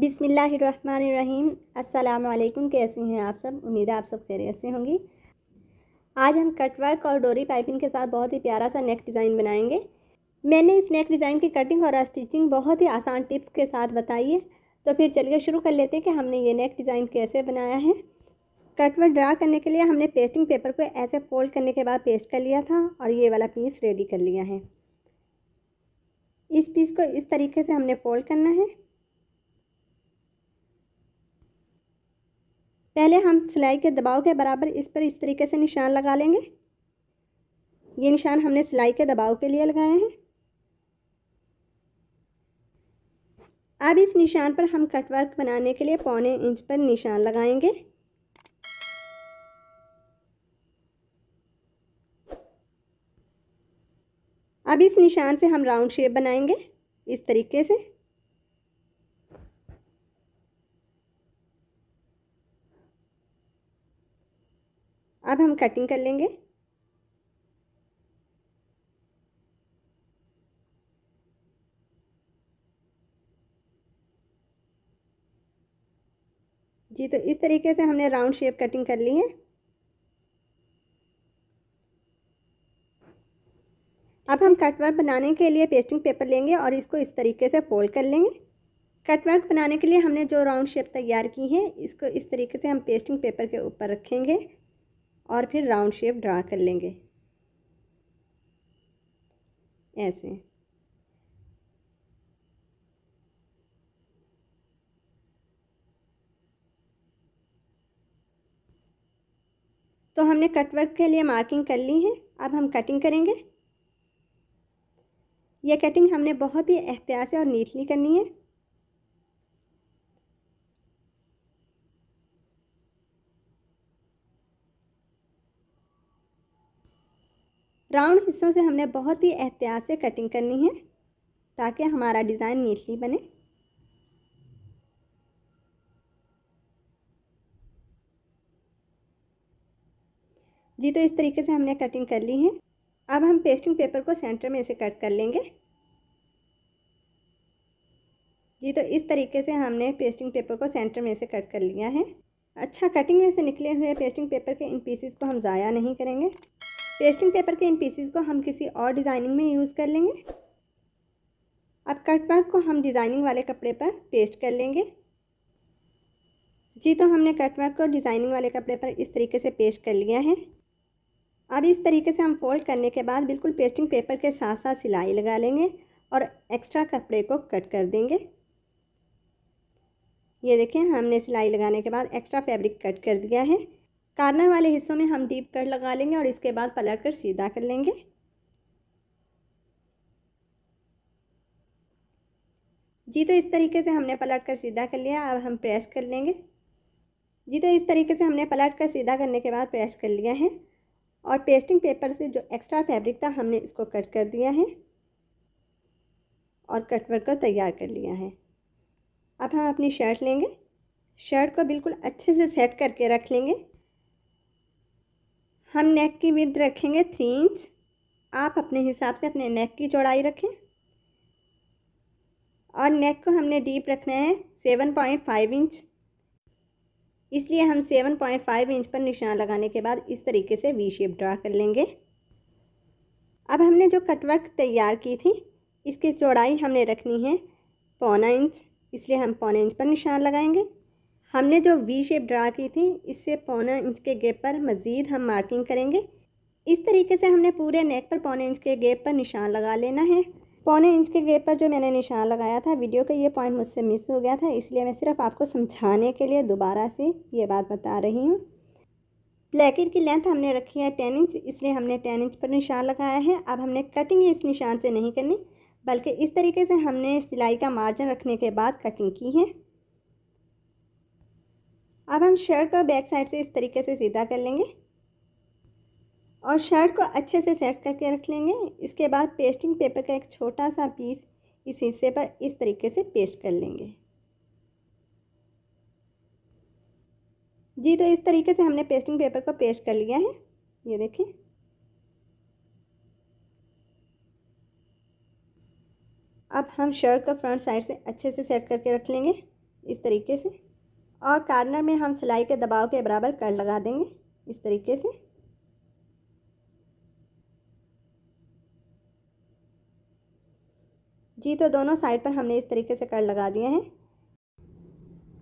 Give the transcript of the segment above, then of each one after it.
बिसमीम् अल्लाम कैसी हैं आप सब उम्मीद है आप सब खैरियत से होंगी आज हम कटवर्क और डोरी पाइपिंग के साथ बहुत ही प्यारा सा नेक डिज़ाइन बनाएंगे मैंने इस नेक डिज़ाइन की कटिंग और स्टिचिंग बहुत ही आसान टिप्स के साथ बताई है तो फिर चलिए शुरू कर लेते हैं कि हमने ये नेक डिज़ाइन कैसे बनाया है कटवर्क ड्रा करने के लिए हमने पेस्टिंग पेपर को ऐसे फोल्ड करने के बाद पेस्ट कर लिया था और ये वाला पीस रेडी कर लिया है इस पीस को इस तरीके से हमने फोल्ड करना है पहले हम सिलाई के दबाव के बराबर इस पर इस तरीके से निशान लगा लेंगे ये निशान हमने सिलाई के दबाव के लिए लगाए हैं अब इस निशान पर हम कटवर्क बनाने के लिए पौने इंच पर निशान लगाएंगे अब इस निशान से हम राउंड शेप बनाएंगे इस तरीके से अब हम कटिंग कर लेंगे जी तो इस तरीके से हमने राउंड शेप कटिंग कर ली है अब हम कटवर्क बनाने के लिए पेस्टिंग पेपर लेंगे और इसको इस तरीके से फोल्ड कर लेंगे कटवर्क बनाने के लिए हमने जो राउंड शेप तैयार की है इसको इस तरीके से हम पेस्टिंग पेपर के ऊपर रखेंगे और फिर राउंड शेप ड्रा कर लेंगे ऐसे तो हमने कटवर्क के लिए मार्किंग कर ली है अब हम कटिंग करेंगे ये कटिंग हमने बहुत ही एहतियात से और नीटली करनी है राउंड हिस्सों से हमने बहुत ही एहतियात से कटिंग करनी है ताकि हमारा डिज़ाइन नीटली बने जी तो इस तरीके से हमने कटिंग कर ली है अब हम पेस्टिंग पेपर को सेंटर में इसे कट कर लेंगे जी तो इस तरीके से हमने पेस्टिंग पेपर को सेंटर में से कट कर लिया है अच्छा कटिंग में से निकले हुए पेस्टिंग पेपर के इन पीसीस को हम ज़ाया नहीं करेंगे पेस्टिंग पेपर के इन पीसीस को हम किसी और डिज़ाइनिंग में यूज़ कर लेंगे अब कट को हम डिज़ाइनिंग वाले कपड़े पर पेस्ट कर लेंगे जी तो हमने कट को डिज़ाइनिंग वाले कपड़े पर इस तरीके से पेस्ट कर लिया है अब इस तरीके से हम फोल्ड करने के बाद बिल्कुल पेस्टिंग पेपर के साथ साथ सिलाई लगा लेंगे और एक्स्ट्रा कपड़े को कट कर देंगे ये देखें हमने सिलाई लगाने के बाद एक्स्ट्रा फैब्रिक कट कर दिया है कार्नर वाले हिस्सों में हम डीप कट लगा लेंगे और इसके बाद पलट कर सीधा कर लेंगे जी तो इस तरीके से हमने पलट कर सीधा कर लिया अब हम प्रेस कर लेंगे जी तो इस तरीके से हमने पलट कर सीधा करने के बाद प्रेस कर लिया है और पेस्टिंग पेपर से जो एक्स्ट्रा फैब्रिक था हमने इसको कट कर दिया है और कटवर को तैयार कर लिया है अब हम अपनी शर्ट लेंगे शर्ट को बिल्कुल अच्छे से सेट करके रख लेंगे हम नेक की विद रखेंगे थ्री इंच आप अपने हिसाब से अपने नेक की चौड़ाई रखें और नेक को हमने डीप रखना है सेवन पॉइंट फाइव इंच इसलिए हम सेवन पॉइंट फाइव इंच पर निशान लगाने के बाद इस तरीके से वी शेप ड्रा कर लेंगे अब हमने जो कटवर्क तैयार की थी इसकी चौड़ाई हमने रखनी है पौना इंच इसलिए हम पौने इंच पर निशान लगाएंगे हमने जो वी शेप ड्रा की थी इससे पौना इंच के गेप पर मज़ीद हम मार्किंग करेंगे इस तरीके से हमने पूरे नेक पर पौने इंच के गेप पर निशान लगा लेना है पौने इंच के गेप पर जो मैंने निशान लगाया था वीडियो का ये पॉइंट मुझसे मिस हो गया था इसलिए मैं सिर्फ आपको समझाने के लिए दोबारा से ये बात बता रही हूँ ब्लैकेट की लेंथ हमने रखी है टेन इंच इसलिए हमने टेन इंच पर निशान लगाया है अब हमने कटिंग इस निशान से नहीं करनी बल्कि इस तरीके से हमने सिलाई का मार्जिन रखने के बाद कटिंग की है अब हम शर्ट को बैक साइड से इस तरीके से सीधा कर लेंगे और शर्ट को अच्छे से सेट करके रख लेंगे इसके बाद पेस्टिंग पेपर का एक छोटा सा पीस इस हिस्से पर इस तरीके से पेस्ट कर लेंगे जी तो इस तरीके से हमने पेस्टिंग पेपर को पेस्ट कर लिया है ये देखिए अब हम शर्ट का फ्रंट साइड से अच्छे से सेट करके रख लेंगे इस तरीके से और कार्नर में हम सिलाई के दबाव के बराबर कर लगा देंगे इस तरीके से जी तो दोनों साइड पर हमने इस तरीके से कर लगा दिए हैं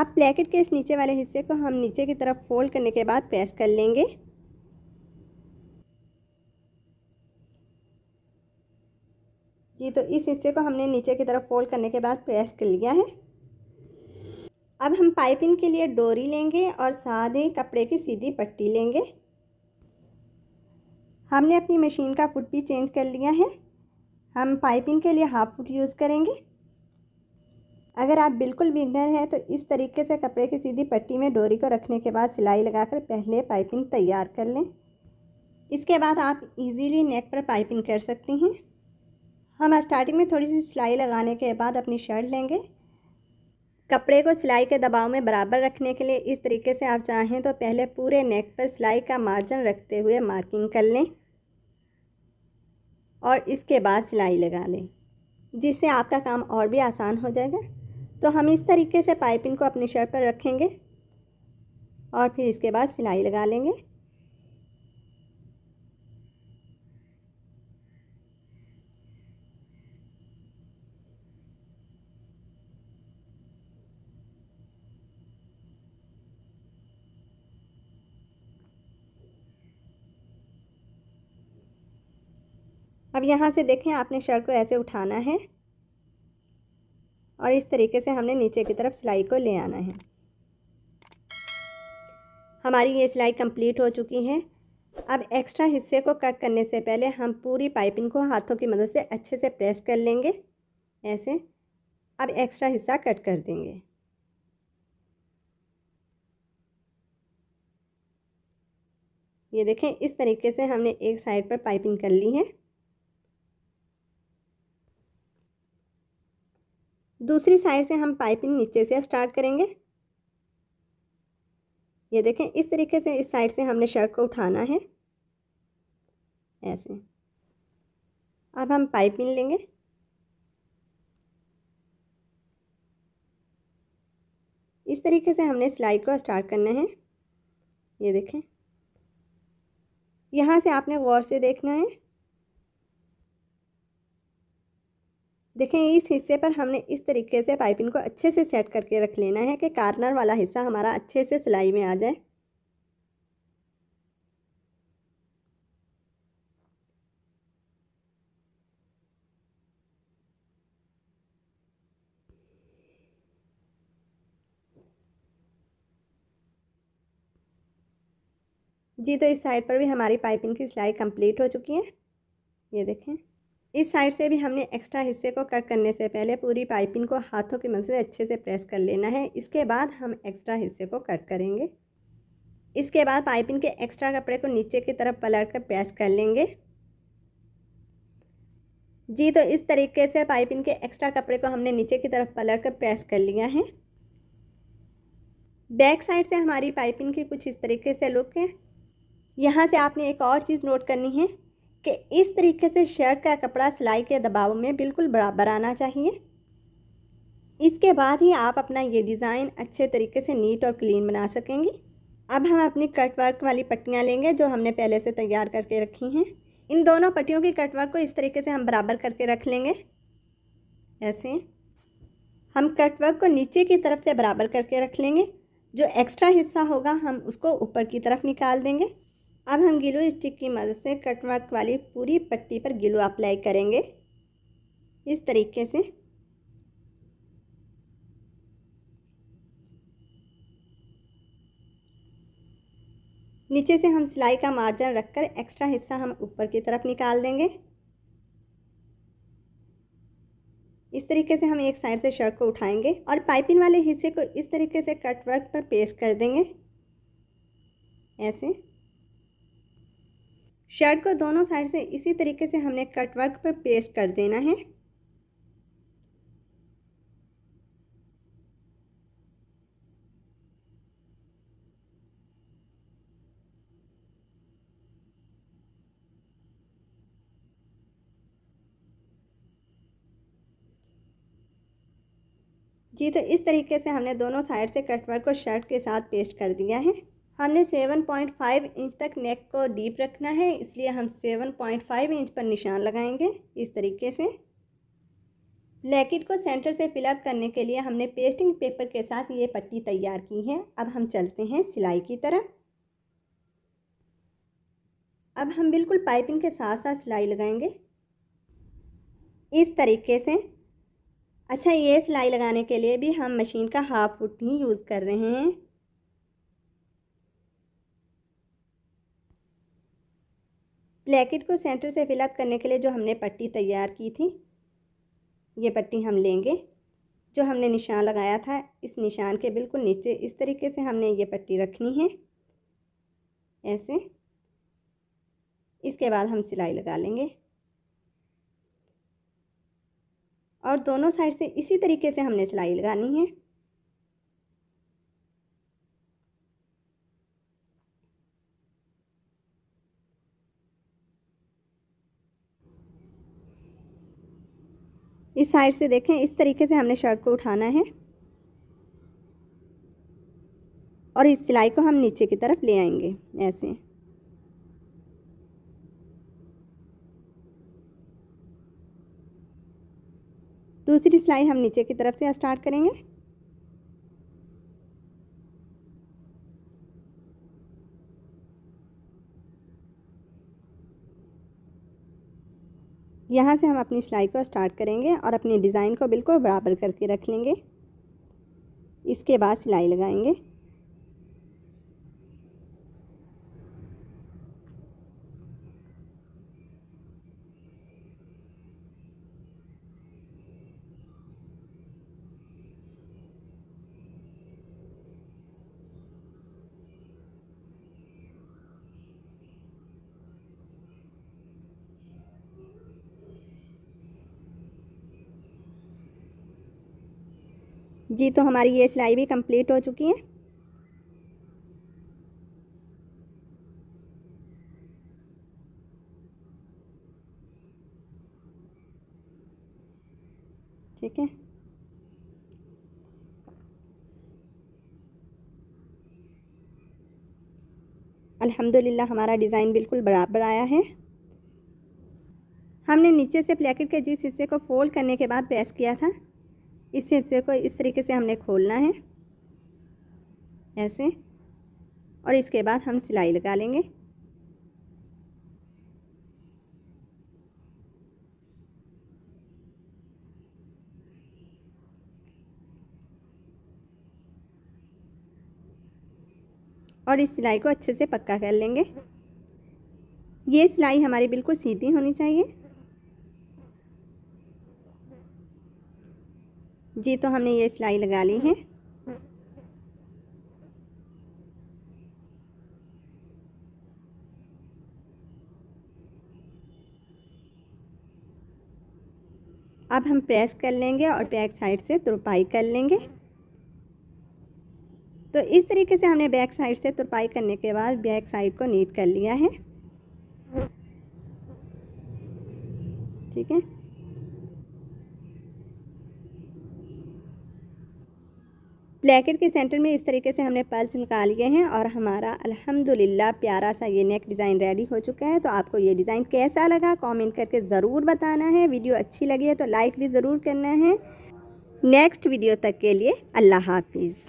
आप प्लेकेट के इस नीचे वाले हिस्से को हम नीचे की तरफ फोल्ड करने के बाद प्रेस कर लेंगे जी तो इस हिस्से को हमने नीचे की तरफ फोल्ड करने के बाद प्रेस कर लिया है अब हम पाइपिंग के लिए डोरी लेंगे और साथ ही कपड़े की सीधी पट्टी लेंगे हमने अपनी मशीन का फुट भी चेंज कर लिया है हम पाइपिंग के लिए हाफ फुट यूज़ करेंगे अगर आप बिल्कुल बिगनर हैं तो इस तरीके से कपड़े की सीधी पट्टी में डोरी को रखने के बाद सिलाई लगाकर पहले पाइपिंग तैयार कर लें इसके बाद आप इजीली नेक पर पाइपिंग कर सकती हैं हम हाँ, स्टार्टिंग में थोड़ी सी सिलाई लगाने के बाद अपनी शर्ट लेंगे कपड़े को सिलाई के दबाव में बराबर रखने के लिए इस तरीके से आप चाहें तो पहले पूरे नेक पर सिलाई का मार्जिन रखते हुए मार्किंग कर लें और इसके बाद सिलाई लगा लें जिससे आपका काम और भी आसान हो जाएगा तो हम इस तरीके से पाइपिंग को अपनी शर्ट पर रखेंगे और फिर इसके बाद सिलाई लगा लेंगे अब यहाँ से देखें आपने शर्ट को ऐसे उठाना है और इस तरीके से हमने नीचे की तरफ सिलाई को ले आना है हमारी ये सिलाई कंप्लीट हो चुकी है अब एक्स्ट्रा हिस्से को कट करने से पहले हम पूरी पाइपिंग को हाथों की मदद से अच्छे से प्रेस कर लेंगे ऐसे अब एक्स्ट्रा हिस्सा कट कर देंगे ये देखें इस तरीके से हमने एक साइड पर पाइपिंग कर ली है दूसरी साइड से हम पाइपिंग नीचे से स्टार्ट करेंगे ये देखें इस तरीके से इस साइड से हमने शर्ट को उठाना है ऐसे अब हम पाइपिंग लेंगे इस तरीके से हमने सिलाई को स्टार्ट करना है ये देखें यहाँ से आपने गौर से देखना है देखें इस हिस्से पर हमने इस तरीके से पाइपिंग को अच्छे से सेट करके रख लेना है कि कार्नर वाला हिस्सा हमारा अच्छे से सिलाई में आ जाए जी तो इस साइड पर भी हमारी पाइपिंग की सिलाई कंप्लीट हो चुकी है ये देखें इस साइड से भी हमने एक्स्ट्रा हिस्से को कट करने से पहले पूरी पाइपिंग को हाथों की मदद से अच्छे से प्रेस कर लेना है इसके बाद हम एक्स्ट्रा हिस्से को कट करेंगे इसके बाद पाइपिंग के एक्स्ट्रा कपड़े को नीचे की तरफ पलट कर प्रेस कर लेंगे जी तो इस तरीके से पाइपिंग के एक्स्ट्रा कपड़े को हमने नीचे की तरफ पलट कर प्रेस कर लिया है बैक साइड से हमारी पाइपिंग की कुछ इस तरीके से लुक है यहाँ से आपने एक और चीज़ नोट करनी है कि इस तरीके से शर्ट का कपड़ा सिलाई के दबाव में बिल्कुल बराबर आना चाहिए इसके बाद ही आप अपना ये डिज़ाइन अच्छे तरीके से नीट और क्लीन बना सकेंगी अब हम अपनी कटवर्क वाली पट्टियाँ लेंगे जो हमने पहले से तैयार करके रखी हैं इन दोनों पट्टियों की कटवर्क को इस तरीके से हम बराबर करके रख लेंगे ऐसे हम कटवर्क को नीचे की तरफ से बराबर करके रख लेंगे जो एक्स्ट्रा हिस्सा होगा हम उसको ऊपर की तरफ निकाल देंगे अब हम गिलो स्टिक की मदद से कटवर्क वाली पूरी पट्टी पर गिलो अप्लाई करेंगे इस तरीके से नीचे से हम सिलाई का मार्जिन रखकर एक्स्ट्रा हिस्सा हम ऊपर की तरफ निकाल देंगे इस तरीके से हम एक साइड से शर्ट को उठाएंगे और पाइपिंग वाले हिस्से को इस तरीके से कटवर्क पर पेस्ट कर देंगे ऐसे शर्ट को दोनों साइड से इसी तरीके से हमने कटवर्क पर पेस्ट कर देना है जी तो इस तरीके से हमने दोनों साइड से कटवर्क को शर्ट के साथ पेस्ट कर दिया है हमने 7.5 इंच तक नेक को डीप रखना है इसलिए हम 7.5 इंच पर निशान लगाएंगे इस तरीके से ब्लैकेट को सेंटर से फिलअप करने के लिए हमने पेस्टिंग पेपर के साथ ये पट्टी तैयार की है अब हम चलते हैं सिलाई की तरफ अब हम बिल्कुल पाइपिंग के साथ साथ सिलाई लगाएंगे इस तरीके से अच्छा ये सिलाई लगाने के लिए भी हम मशीन का हाफ फुट ही यूज़ कर रहे हैं ब्लैकेट को सेंटर से फिलअप करने के लिए जो हमने पट्टी तैयार की थी ये पट्टी हम लेंगे जो हमने निशान लगाया था इस निशान के बिल्कुल नीचे इस तरीके से हमने ये पट्टी रखनी है ऐसे इसके बाद हम सिलाई लगा लेंगे और दोनों साइड से इसी तरीके से हमने सिलाई लगानी है इस साइड से देखें इस तरीके से हमने शर्ट को उठाना है और इस सिलाई को हम नीचे की तरफ ले आएंगे ऐसे दूसरी सिलाई हम नीचे की तरफ से स्टार्ट करेंगे यहाँ से हम अपनी सिलाई को स्टार्ट करेंगे और अपनी डिज़ाइन को बिल्कुल बराबर करके रख लेंगे इसके बाद सिलाई लगाएंगे जी तो हमारी ये सिलाई भी कंप्लीट हो चुकी है ठीक है अल्हम्दुलिल्लाह हमारा डिज़ाइन बिल्कुल बराबर आया है हमने नीचे से प्लेकेट के जिस हिस्से को फोल्ड करने के बाद प्रेस किया था इस हिस्से को इस तरीके से हमने खोलना है ऐसे और इसके बाद हम सिलाई लगा लेंगे और इस सिलाई को अच्छे से पक्का कर लेंगे ये सिलाई हमारी बिल्कुल सीधी होनी चाहिए जी तो हमने ये सिलाई लगा ली है अब हम प्रेस कर लेंगे और बैक साइड से तुरपाई कर लेंगे तो इस तरीके से हमने बैक साइड से तुरपाई करने के बाद बैक साइड को नीट कर लिया है ठीक है ब्लैकेट के सेंटर में इस तरीके से हमने पल्स निकाल लिए हैं और हमारा अल्हम्दुलिल्लाह प्यारा सा ये नेक डिज़ाइन रेडी हो चुका है तो आपको ये डिज़ाइन कैसा लगा कमेंट करके ज़रूर बताना है वीडियो अच्छी लगी है तो लाइक भी ज़रूर करना है नेक्स्ट वीडियो तक के लिए अल्लाह हाफिज़